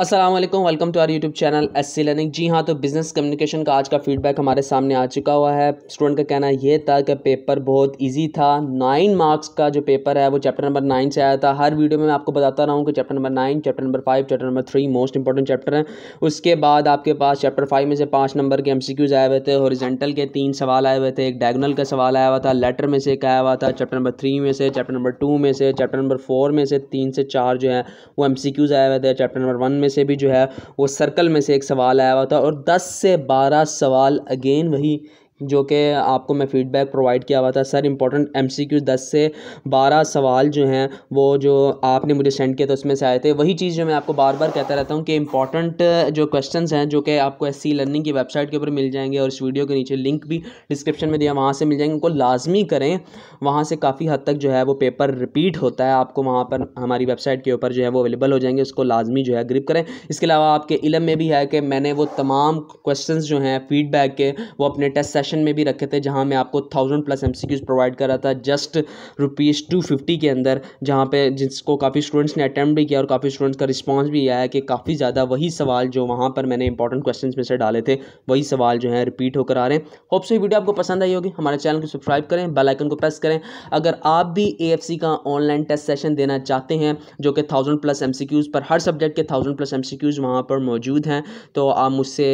Aslam welcome to our YouTube channel S C learning जी हाँ तो बिज़नेस कम्युनिकेशन का आज का फीडबैक हमारे सामने आ चुका हुआ है स्टूडेंट का कहना यह था कि पेपर बहुत इजी था नाइन मार्क्स का जो पेपर है वो चैप्टर नंबर नाइन से आया था हर वीडियो में मैं आपको बताता रहा हूँ कि chapter number nine chapter number five chapter number three most important chapter हैं उसके बाद आपके पास चैप्टर फाइव में से पाँच नंबर के एम आए हुए थे हॉरिजेंटल के तीन सवाल आए हुए थे एक डायगनल का सवाल आया हुआ था लेटर में से एक आया हुआ था चैप्टर नंबर थ्री में से चैप्टर नंबर टू में से चैप्टर नंबर फोर में से तीन से चार जो है वो एम आए हुए थे चैप्टर नंबर वन में से भी जो है वो सर्कल में से एक सवाल आया हुआ था और दस से बारह सवाल अगेन वही जो कि आपको मैं फ़ीडबैक प्रोवाइड किया हुआ था sir important M C Q दस से बारह सवाल जो हैं वो जो आपने मुझे सेंड किया था उसमें से आए थे वही चीज़ जो मैं आपको बार बार कहता रहता हूँ कि इंपॉर्टेंट जो क्वेश्चंस हैं जो कि आपको एस सी लर्निंग की वेबसाइट के ऊपर मिल जाएंगे और इस वीडियो के नीचे लिंक भी डिस्क्रिप्शन में दिया वहाँ से मिल जाएंगे उनको लाजमी करें वहाँ से काफ़ी हद तक जो है वो पेपर रिपीट होता है आपको वहाँ पर हमारी वेबसाइट के ऊपर जो है वो अवेलेबल हो जाएंगे उसको लाजमी जो है ग्रिप करें इसके अलावा आपके इलम में भी है कि मैंने वो तमाम क्वेश्चन जो हैं फीडबैक के वो अपने टेस्ट सेशन में भी रखे थे जहाँ मैं आपको थाउजेंड प्लस एम प्रोवाइड कर रहा था जस्ट रुपीज़ टू फिफ्टी के अंदर जहाँ पे जिसको काफ़ी स्टूडेंट्स ने अटैम्प्ट भी किया और काफ़ी स्टूडेंट्स का रिस्पॉन्स भी आया कि काफ़ी ज़्यादा वही सवाल जो वहाँ पर मैंने इंपॉर्टेंट क्वेश्चन में से डाले थे वही सवाल जो है रिपीट होकर आ रहे हैं होप से वीडियो आपको पसंद आई होगी हमारे चैनल को सब्सक्राइब करें बेलाइकन को प्रेस करें अगर आप भी ए का ऑनलाइन टेस्ट सेशन देना चाहते हैं जो कि थाउजेंड प्लस एम पर हर सब्जेक्ट के थाउजेंड प्लस एम वहाँ पर मौजूद हैं तो आप मुझसे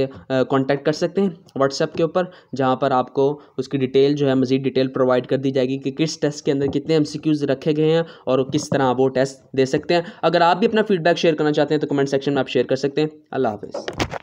कॉन्टैक्ट कर सकते हैं व्हाट्सएप के ऊपर जहाँ पर आपको उसकी डिटेल जो है मज़ीद डिटेल प्रोवाइड कर दी जाएगी कि किस टेस्ट के अंदर कितने एम रखे गए हैं और किस तरह आप वो टेस्ट दे सकते हैं अगर आप भी अपना फीडबैक शेयर करना चाहते हैं तो कमेंट सेक्शन में आप शेयर कर सकते हैं अल्लाह हाफ़